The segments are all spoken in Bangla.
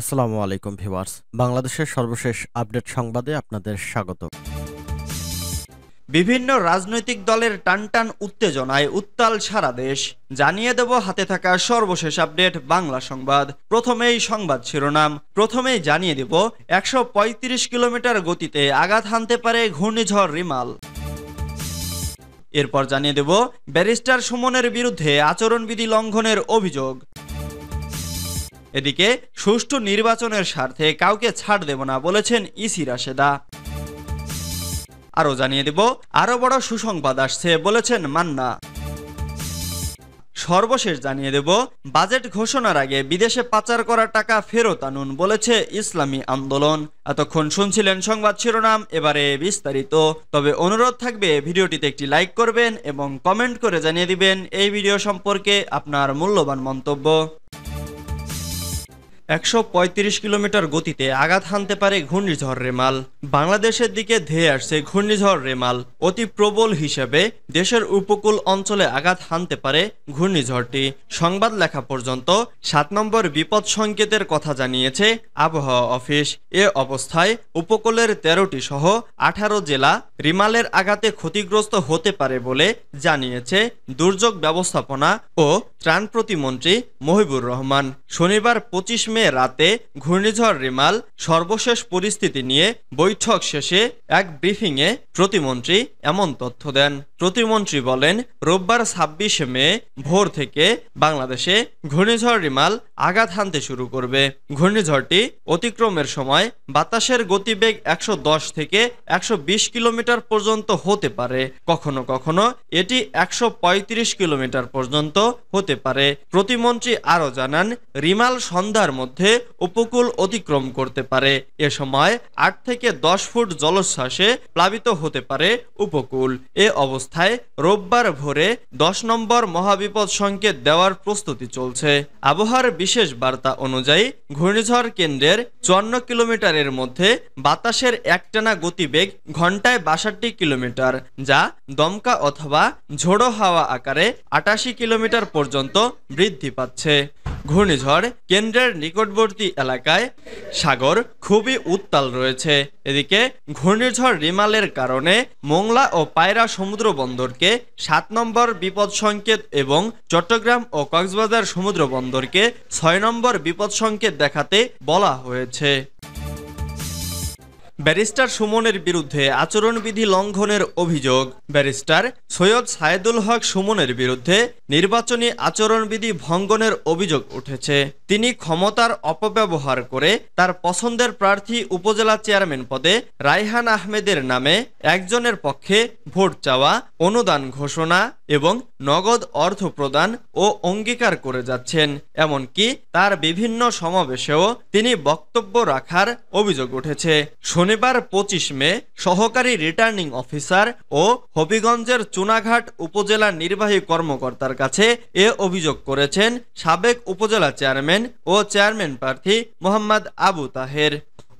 আসসালামু আলাইকুম ভিওয়ার্স বাংলাদেশের সর্বশেষ আপডেট সংবাদে আপনাদের স্বাগত বিভিন্ন রাজনৈতিক দলের টানটান উত্তেজনায় উত্তাল সারা দেশ জানিয়ে দেব হাতে থাকা সর্বশেষ আপডেট বাংলা সংবাদ প্রথমেই সংবাদ শিরোনাম প্রথমেই জানিয়ে দেব একশো কিলোমিটার গতিতে আঘাত হানতে পারে ঘূর্ণিঝড় রিমাল এরপর জানিয়ে দেব ব্যারিস্টার সুমনের বিরুদ্ধে আচরণবিধি লঙ্ঘনের অভিযোগ এদিকে সুষ্ঠু নির্বাচনের স্বার্থে কাউকে ছাড় দেব না বলেছেন ইসি রাশেদা আরও জানিয়ে দেব আরও বড় সুসংবাদ আসছে বলেছেন মান্না সর্বশেষ জানিয়ে দেব বাজেট ঘোষণার আগে বিদেশে পাচার করা টাকা ফেরত আনুন বলেছে ইসলামী আন্দোলন এতক্ষণ শুনছিলেন সংবাদ শিরোনাম এবারে বিস্তারিত তবে অনুরোধ থাকবে ভিডিওটিতে একটি লাইক করবেন এবং কমেন্ট করে জানিয়ে দিবেন এই ভিডিও সম্পর্কে আপনার মূল্যবান মন্তব্য একশো কিলোমিটার গতিতে আঘাত হানতে পারে ঘূর্ণিঝড় রেমাল বাংলাদেশের দিকে ধেয়ে আসছে ঘূর্ণিঝড় রেমাল অতি প্রবল হিসেবে দেশের উপকূল অঞ্চলে আঘাত হানতে পারে ঘূর্ণিঝড়টি সংবাদ লেখা পর্যন্ত সাত নম্বর বিপদ সংকেতের কথা জানিয়েছে আবহাওয়া অফিস এ অবস্থায় উপকূলের তেরোটি সহ আঠারো জেলা রিমালের আঘাতে ক্ষতিগ্রস্ত হতে পারে বলে জানিয়েছে দুর্যোগ ব্যবস্থাপনা ও ত্রাণ প্রতিমন্ত্রী মহিবুর রহমান শনিবার পঁচিশ মে মে রাতে ঘূর্ণিঝড় রিমাল সর্বশেষ পরিস্থিতি নিয়ে বৈঠক শেষে এক ব্রিফিংয়ে প্রতিমন্ত্রী এমন তথ্য দেন প্রতিমন্ত্রী বলেন রোববার ছাব্বিশে মে ভোর থেকে বাংলাদেশে ঘূর্ণিঝড় রিমাল আঘাত হানতে শুরু করবে ঘূর্ণিঝড়টি অতিক্রমের সময় বাতাসের গতিবেগ একশো থেকে একশো কিলোমিটার পর্যন্ত হতে পারে কখনো কখনো এটি একশো কিলোমিটার পর্যন্ত হতে পারে প্রতিমন্ত্রী আরও জানান রিমাল সন্ধ্যার মধ্যে মধ্যে উপকূল অতিক্রম করতে পারে এ সময় আট থেকে দশ ফুট জলোচ্ছ্বাসে প্লাবিত হতে পারে উপকূল এ অবস্থায় রোববার ভোরে দশ নম্বর মহাবিপদ সংকেত দেওয়ার প্রস্তুতি চলছে আবহাওয়ার বিশেষ বার্তা অনুযায়ী ঘূর্ণিঝড় কেন্দ্রের চুয়ান্ন কিলোমিটারের মধ্যে বাতাসের একটানা গতিবেগ ঘন্টায় বাষট্টি কিলোমিটার যা দমকা অথবা ঝোড়ো হাওয়া আকারে আটাশি কিলোমিটার পর্যন্ত বৃদ্ধি পাচ্ছে ঘূর্ণিঝড় কেন্দ্রের নিকটবর্তী এলাকায় সাগর খুবই উত্তাল রয়েছে এদিকে ঘূর্ণিঝড় রিমালের কারণে মোংলা ও পায়রা সমুদ্র বন্দরকে সাত নম্বর বিপদ সংকেত এবং চট্টগ্রাম ও কক্সবাজার সমুদ্র বন্দরকে ছয় নম্বর বিপদ সংকেত দেখাতে বলা হয়েছে ব্যারিস্টার সুমনের বিরুদ্ধে আচরণবিধি লঙ্ঘনের অভিযোগ ব্যারিস্টার সৈয়দ সায়েদুল হক সুমনের বিরুদ্ধে নির্বাচনী আচরণবিধি ভঙ্গনের অভিযোগ উঠেছে তিনি ক্ষমতার অপব্যবহার করে তার পছন্দের প্রার্থী উপজেলা চেয়ারম্যান পদে রায়হান আহমেদের নামে একজনের পক্ষে ভোট চাওয়া অনুদান ঘোষণা এবং নগদ অর্থ প্রদান ও অঙ্গীকার করে যাচ্ছেন এমনকি তার বিভিন্ন সমাবেশেও তিনি বক্তব্য রাখার অভিযোগ উঠেছে শনিবার পঁচিশ মে সহকারী রিটার্নিং অফিসার ও হবিগঞ্জের চুনাঘাট উপজেলা নির্বাহী কর্মকর্তার কাছে এ অভিযোগ করেছেন সাবেক উপজেলা চেয়ারম্যান ও চেয়ারম্যান প্রার্থী মোহাম্মদ আবু তাহের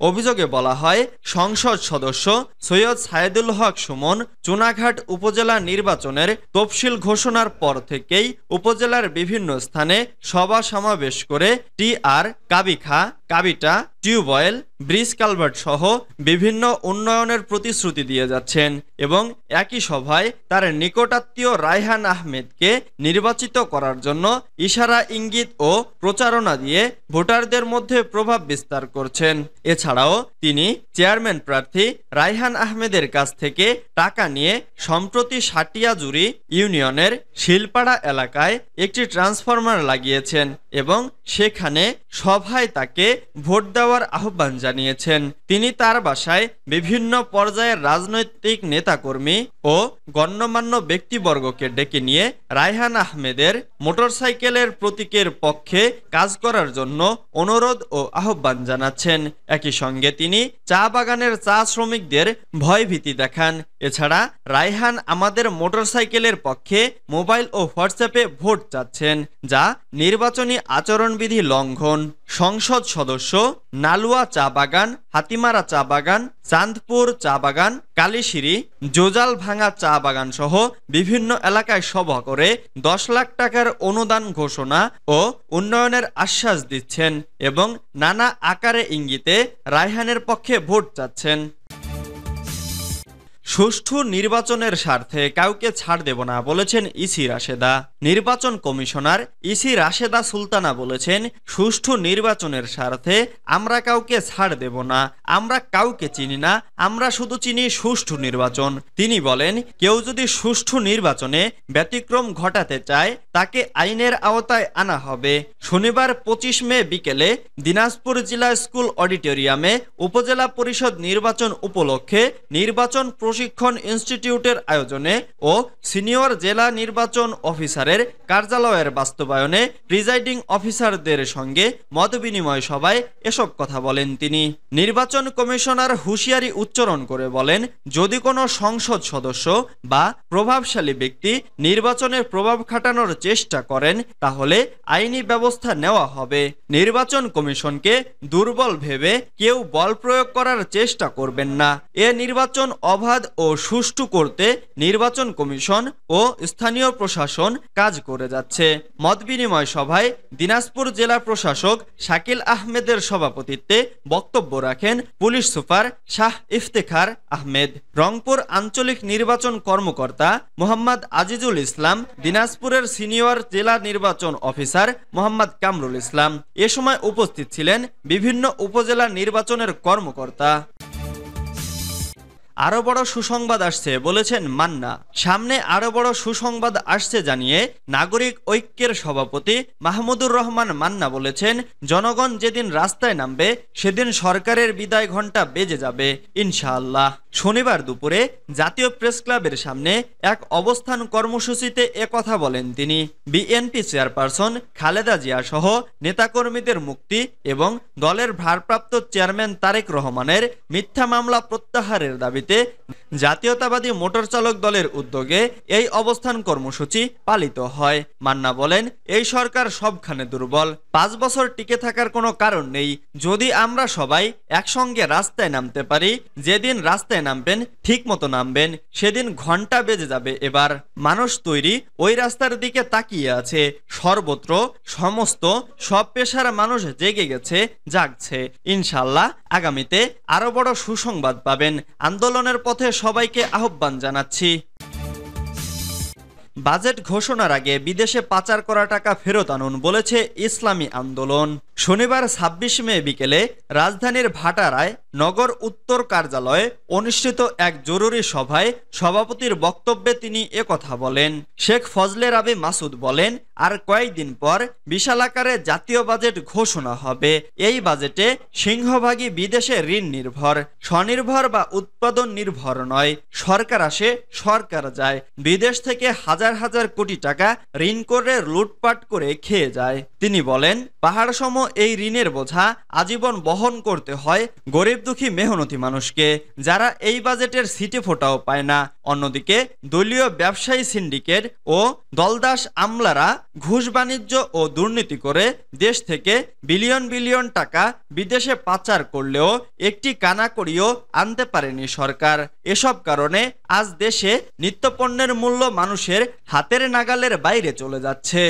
অভিযোগে বলা হয় সংসদ সদস্য সৈয়দ সায়েদুল হক সুমন চুনাঘাট উপজেলা নির্বাচনের তফসিল ঘোষণার পর থেকেই উপজেলার বিভিন্ন স্থানে সভা সমাবেশ করে টি আর কাবিখা কাবিটা টিউবওয়েল ব্রিজ কালভার্ট সহ বিভিন্ন উন্নয়নের প্রতিশ্রুতি দিয়ে যাচ্ছেন এবং একই সভায় তার নিকটাত্মীয় রায়হান আহমেদকে নির্বাচিত করার জন্য ইশারা ইঙ্গিত ও প্রচারণা দিয়ে ভোটারদের মধ্যে প্রভাব বিস্তার করছেন এছাড়াও তিনি চেয়ারম্যান প্রার্থী রায়হান আহমেদের কাছ থেকে টাকা নিয়ে সম্প্রতি সাটিয়াজুরি ইউনিয়নের শিলপাড়া এলাকায় একটি ট্রান্সফরমার লাগিয়েছেন এবং সেখানে সভায় তাকে ভোট দেওয়ার আহ্বান জানিয়েছেন তিনি তার বাসায় বিভিন্ন পর্যায়ের রাজনৈতিক নেতাকর্মী ও গণ্যমান্য ব্যক্তিবর্গকে ডেকে নিয়ে রায়হান আহমেদের মোটরসাইকেলের প্রতীকের পক্ষে কাজ করার জন্য অনুরোধ ও আহ্বান জানাচ্ছেন একই সঙ্গে তিনি চা বাগানের চা শ্রমিকদের ভয়ভীতি দেখান এছাড়া রায়হান আমাদের মোটরসাইকেলের পক্ষে মোবাইল ও হোয়াটসঅ্যাপে ভোট চাচ্ছেন যা নির্বাচনী আচরণবিধি লঙ্ঘন সংসদ সদস্য নালুয়া চা বাগান হাতিমারা চা বাগান চাঁদপুর চা বাগান কালিশিরি জোজাল ভাঙা চা বাগান সহ বিভিন্ন এলাকায় সভা করে দশ লাখ টাকার অনুদান ঘোষণা ও উন্নয়নের আশ্বাস দিচ্ছেন এবং নানা আকারে ইঙ্গিতে রায়হানের পক্ষে ভোট চাচ্ছেন সুষ্ঠু নির্বাচনের স্বার্থে কাউকে ছাড় দেব না বলেছেন ইসি রাশেদা নির্বাচন কমিশনার ইসি রাশেদা সুলতানা বলেছেন সুষ্ঠু নির্বাচনের স্বার্থে আমরা কাউকে ছাড় দেব না আমরা কাউকে চিনি না আমরা শুধু চিনি সুষ্ঠু নির্বাচন তিনি বলেন কেউ যদি সুষ্ঠু নির্বাচনে ব্যতিক্রম ঘটাতে চায় তাকে আইনের আওতায় আনা হবে শনিবার পঁচিশ মে বিকেলে দিনাজপুর জেলা স্কুল অডিটোরিয়ামে উপজেলা পরিষদ নির্বাচন উপলক্ষে নির্বাচন প্রশিক্ষণ প্রশিক্ষণ ইনস্টিটিউটের আয়োজনে ও সিনিয়র জেলা নির্বাচন অফিসারের কার্যালয়ের বাস্তবায়নে প্রিজাইডিং অফিসারদের সঙ্গে মত বিনিময় সভায় এসব কথা বলেন তিনি নির্বাচন কমিশনার হুঁশিয়ারি উচ্চারণ করে বলেন যদি কোনো সংসদ সদস্য বা প্রভাবশালী ব্যক্তি নির্বাচনে প্রভাব খাটানোর চেষ্টা করেন তাহলে আইনি ব্যবস্থা নেওয়া হবে নির্বাচন কমিশনকে দুর্বল ভেবে কেউ বল প্রয়োগ করার চেষ্টা করবেন না এ নির্বাচন অবাধ অবাধ ও সুষ্ঠু করতে নির্বাচন কমিশন ও স্থানীয় প্রশাসন কাজ করে যাচ্ছে মত বিনিময় সভায় দিনাজপুর জেলা প্রশাসক শাকিল আহমেদের সভাপতিত্বে বক্তব্য রাখেন পুলিশ সুপার শাহ ইফতেখার আহমেদ রংপুর আঞ্চলিক নির্বাচন কর্মকর্তা মোহাম্মদ আজিজুল ইসলাম দিনাজপুরের সিনিয়র জেলা নির্বাচন অফিসার মোহাম্মদ কামরুল ইসলাম এ সময় উপস্থিত ছিলেন বিভিন্ন উপজেলা নির্বাচনের কর্মকর্তা আরো বড় সুসংবাদ আসছে বলেছেন মান্না সামনে আরো বড় সুসংবাদ আসছে জানিয়ে নাগরিক ঐক্যের সভাপতি মাহমুদুর রহমান মান্না বলেছেন জনগণ যেদিন রাস্তায় নামবে সেদিন সরকারের বিদায় ঘণ্টা বেজে যাবে ইনশাআল্লাহ শনিবার দুপুরে জাতীয় প্রেস ক্লাবের সামনে এক অবস্থান কর্মসূচিতে কথা বলেন তিনি বিএনপি চেয়ারপারসন খালেদা জিয়া সহ নেতাকর্মীদের মুক্তি এবং দলের ভারপ্রাপ্ত চেয়ারম্যান তারেক রহমানের মিথ্যা মামলা প্রত্যাহারের দাবিতে জাতীয়তাবাদী মোটর চালক দলের উদ্যোগে এই অবস্থান কর্মসূচি পালিত হয় মান্না বলেন এই সরকার সবখানে দুর্বল পাঁচ বছর টিকে থাকার কোনো কারণ নেই যদি আমরা সবাই একসঙ্গে রাস্তায় নামতে পারি যেদিন রাস্তায় রাস্তায় নামবেন ঠিক মতো নামবেন সেদিন ঘন্টা বেজে যাবে এবার মানুষ তৈরি ওই রাস্তার দিকে তাকিয়ে আছে সর্বত্র সমস্ত সব পেশার মানুষ জেগে গেছে জাগছে ইনশাল্লাহ আগামীতে আরো বড় সুসংবাদ পাবেন আন্দোলনের পথে সবাইকে আহ্বান জানাচ্ছি বাজেট ঘোষণার আগে বিদেশে পাচার করা টাকা ফেরত আনুন বলেছে ইসলামী আন্দোলন শনিবার ছাব্বিশ মে বিকেলে রাজধানীর ভাটারায় নগর উত্তর কার্যালয়ে অনুষ্ঠিত এক জরুরি সভায় সভাপতির বক্তব্যে তিনি কথা বলেন শেখ ফজলে রাবি মাসুদ বলেন আর কয়েকদিন পর বিশাল আকারে জাতীয় বাজেট ঘোষণা হবে এই বাজেটে সিংহভাগই বিদেশে ঋণ নির্ভর স্বনির্ভর বা উৎপাদন নির্ভর নয় সরকার আসে সরকার যায় বিদেশ থেকে হাজার হাজার কোটি টাকা ঋণ করে লুটপাট করে খেয়ে যায় তিনি বলেন পাহাড়সম এই ঋণের বোঝা আজীবন বহন করতে হয় গরিব দুঃখী মেহনতি মানুষকে যারা এই বাজেটের সিটে ফোটাও পায় না অন্যদিকে দলীয় ব্যবসায়ী সিন্ডিকেট ও দলদাস আমলারা ঘুষ বাণিজ্য ও দুর্নীতি করে দেশ থেকে বিলিয়ন বিলিয়ন টাকা বিদেশে পাচার করলেও একটি কানাকড়িও আনতে পারেনি সরকার এসব কারণে আজ দেশে নিত্যপণ্যের মূল্য মানুষের হাতের নাগালের বাইরে চলে যাচ্ছে